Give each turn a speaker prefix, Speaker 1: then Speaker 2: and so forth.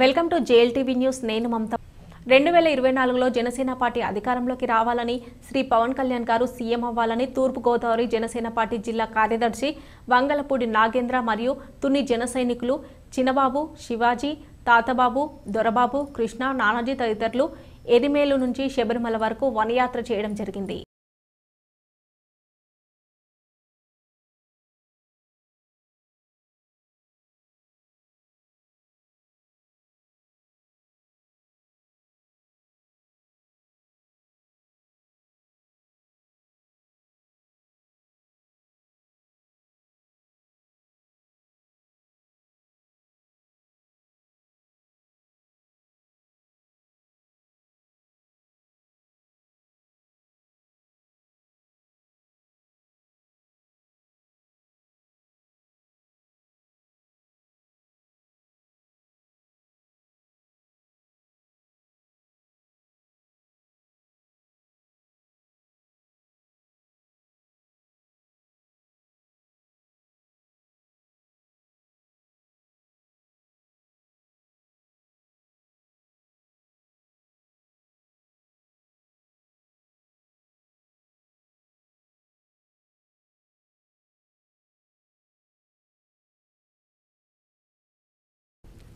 Speaker 1: welcome to JLTV news నేను మమత రెండు వేల ఇరవై నాలుగులో జనసేన పార్టీ అధికారంలోకి రావాలని శ్రీ పవన్ కళ్యాణ్ గారు సీఎం అవ్వాలని తూర్పుగోదావరి జనసేన పార్టీ జిల్లా కార్యదర్శి వంగలపూడి నాగేంద్ర మరియు తుని జన చినబాబు చిన్నబాబు శివాజీ తాతబాబు దొరబాబు కృష్ణ నానాజీ తదితరులు ఎరిమేలు నుంచి శబరిమల వరకు
Speaker 2: వనయాత్ర చేయడం జరిగింది